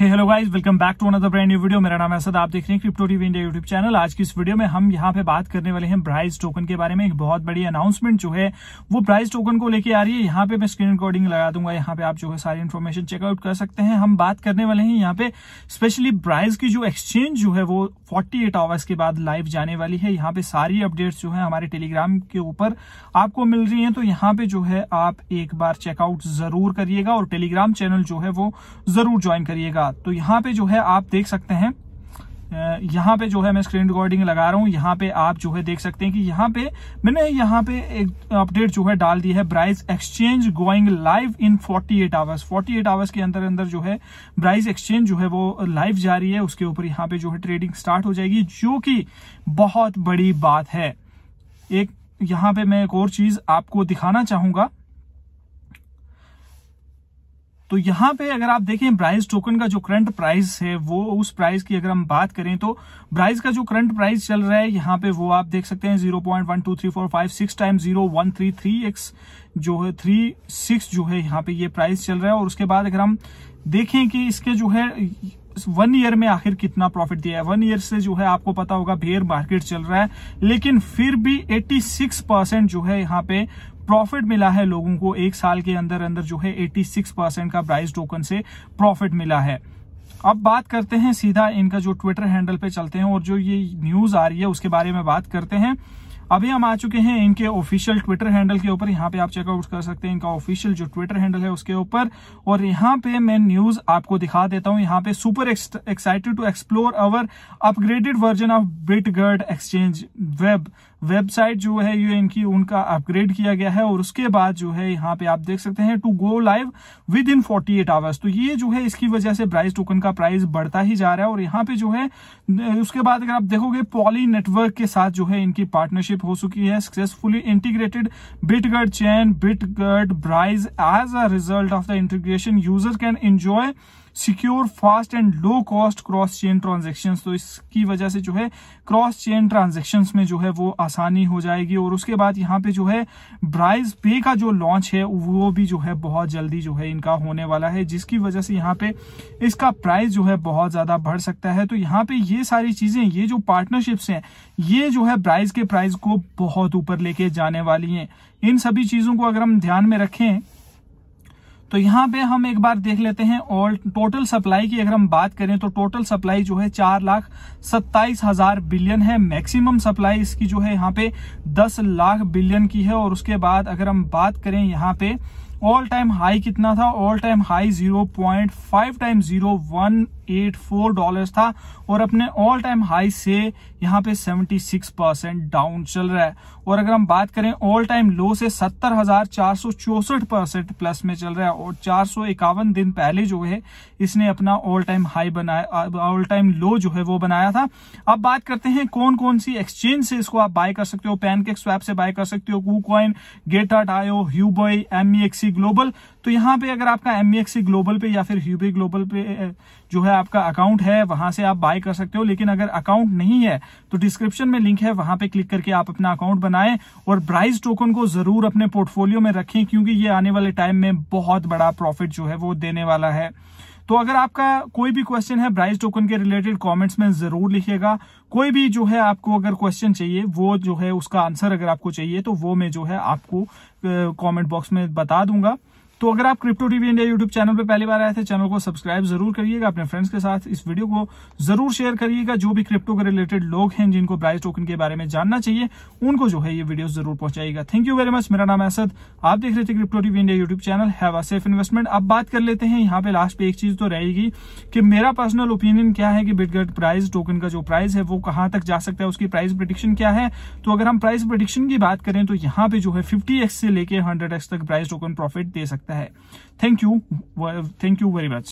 hello guys welcome back to another brand new video मेरा नाम है असद आप देख रहे हैं crypto TV India YouTube channel आज की इस वीडियो में हम यहाँ पे बात करने वाले हैं ब्राइज टोकन के बारे में एक बहुत बड़ी अनाउंसमेंट जो है वो ब्राइज टोकन को लेके आ रही है यहां पे मैं स्क्रीन रिकॉर्डिंग लगा दूंगा यहाँ पे आप जो है सारी इन्फॉर्मेशन चेकआउट कर सकते हैं हम बात करने वाले हैं यहाँ पे स्पेशली ब्राइज की जो एक्सचेंज जो है वो फोर्टी एट आवर्स के बाद लाइव जाने वाली है यहाँ पे सारी अपडेट्स जो है हमारे टेलीग्राम के ऊपर आपको मिल रही है तो यहाँ पे जो है आप एक बार चेकआउट जरूर करिएगा और टेलीग्राम चैनल जो है वो जरूर ज्वाइन करिएगा का तो यहाँ पे जो है आप देख सकते हैं यहाँ पे जो है मैं स्क्रीन रिकॉर्डिंग लगा रहा हूँ यहाँ पे आप जो है देख सकते हैं कि यहाँ पे मैंने यहाँ पे एक अपडेट जो है डाल दी है Brise exchange going live in 48 eight hours forty hours के अंदर अंदर जो है ब्राइज एक्सचेंज जो है वो लाइव जा रही है उसके ऊपर यहाँ पे जो है ट्रेडिंग स्टार्ट हो जाएगी जो कि बहुत बड़ी बात है एक यहाँ पे मैं एक और चीज आपको दिखाना चाहूंगा तो यहाँ पे अगर आप देखें ब्राइज टोकन का जो करंट प्राइस है वो उस प्राइस की अगर हम बात करें तो ब्राइज का जो करंट प्राइस चल रहा है यहाँ पे वो आप देख सकते हैं zero point one two three four five six time zero one three three X जो है थ्री सिक्स जो है यहाँ पे ये यह प्राइस चल रहा है और उसके बाद अगर हम देखें कि इसके जो है वन ईयर में आखिर कितना प्रॉफिट दिया है वन ईयर से जो है आपको पता होगा भेयर मार्केट चल रहा है लेकिन फिर भी 86 परसेंट जो है यहाँ पे प्रॉफिट मिला है लोगों को एक साल के अंदर अंदर जो है 86 परसेंट का प्राइस टोकन से प्रॉफिट मिला है अब बात करते हैं सीधा इनका जो ट्विटर हैंडल पे चलते हैं और जो ये न्यूज आ रही है उसके बारे में बात करते हैं अभी हम आ चुके हैं इनके ऑफिशियल ट्विटर हैंडल के ऊपर यहाँ पे आप चेकआउट कर सकते हैं इनका ऑफिशियल जो ट्विटर हैंडल है उसके ऊपर और यहाँ पे मैं न्यूज आपको दिखा देता हूँ यहाँ पे super excited to explore our upgraded version of Bitgert exchange web website जो है ये इनकी उनका अपग्रेड किया गया है और उसके बाद जो है यहाँ पे आप देख सकते हैं to go live with in forty eight hours तो ये जो है इसकी वजह से प्राइस टोकन का प्राइस बढ़ता ही जा रहा है और यहाँ पे जो है उसके बाद अगर आप देखोगे पॉली नेटवर्क के साथ जो है इनकी पार्टनरशिप हो चुकी है successfully integrated Bitgert chain Bitgert Brise as a result of the integration user can enjoy secure fast and low cost cross chain transaction तो इसकी वजह से जो है क्रॉस चेन ट्रांजेक्शन में जो है वो आसानी हो जाएगी और उसके बाद यहाँ पे जो है ब्राइज पे का जो लॉन्च है वो भी जो है बहुत जल्दी जो है इनका होने वाला है जिसकी वजह से यहाँ पे इसका प्राइस जो है बहुत ज्यादा बढ़ सकता है तो यहाँ पे ये सारी चीजें ये जो पार्टनरशिप्स हैं ये जो है ब्राइज के प्राइस को बहुत ऊपर लेके जाने वाली हैं इन सभी चीजों को अगर हम ध्यान में रखें तो यहाँ पे हम एक बार देख लेते हैं और टोटल सप्लाई की अगर हम बात करें तो टोटल सप्लाई जो है चार लाख सत्ताईस हजार बिलियन है मैक्सिमम सप्लाई इसकी जो है यहाँ पे दस लाख बिलियन की है और उसके बाद अगर हम बात करें यहाँ पे ऑल टाइम हाई कितना था all time high zero point five time zero one eight four dollar था और अपने ऑल टाइम हाई से यहाँ पे 76 परसेंट डाउन चल रहा है और अगर हम बात करें ऑल टाइम लो से सत्तर हजार चार सौ चौसठ परसेंट प्लस में चल रहा है और चार सौ इक्यावन दिन पहले जो है इसने अपना ऑल टाइम हाई बनाया ऑल टाइम लो जो है वो बनाया था अब बात करते हैं कौन कौन सी एक्सचेंज से इसको आप बाय कर सकते हो पैनकेक स्वैप से बाय कर सकते हो कूकॉइन कॉइन गेट आयो ह्यूबई एमईएक्सी ग्लोबल तो यहाँ पे अगर आपका एम ग्लोबल पे या फिर ह्यूबे ग्लोबल पे जो है आपका अकाउंट है वहां से आप बाय कर सकते हो लेकिन अगर अकाउंट नहीं है तो डिस्क्रिप्शन में लिंक है वहां पे क्लिक करके आप अपना अकाउंट बनाएं और ब्राइज टोकन को जरूर अपने पोर्टफोलियो में रखें क्योंकि ये आने वाले टाइम में बहुत बड़ा प्रॉफिट जो है वो देने वाला है तो अगर आपका कोई भी क्वेश्चन है ब्राइज टोकन के रिलेटेड कमेंट्स में जरूर लिखिएगा कोई भी जो है आपको अगर क्वेश्चन चाहिए वो जो है उसका आंसर अगर आपको चाहिए तो वो मैं जो है आपको कमेंट बॉक्स में बता दूंगा तो अगर आप crypto TV India YouTube channel पर पहली बार आए थे चैनल को सब्सक्राइब जरूर करिएगा अपने फ्रेंड्स के साथ इस वीडियो को जरूर शेयर करिएगा जो भी क्रिप्टो के रिलेटेड लोग हैं जिनको प्राइस टोकन के बारे में जानना चाहिए उनको जो है ये वीडियो जरूर पहुंचाएगा थैंक यू वेरी मच मेरा नाम असद आप देख रहे थे crypto TV India YouTube channel have safe investment अब बात कर लेते हैं यहाँ पे लास्ट पे एक चीज तो रहेगी कि मेरा पर्सनल ओपिनियन क्या है कि बिटगट प्राइज टोकन का जो प्राइस है वो कहां तक जा सकता है उसकी प्राइस प्रिडिक्शन क्या है तो अगर हम प्राइस प्रिडिक्शन की बात करें तो यहाँ पे जो है फिफ्टी से लेकर हंड्रेड तक प्राइस टोकन प्रॉफिट दे सकते सकता है thank you thank you very much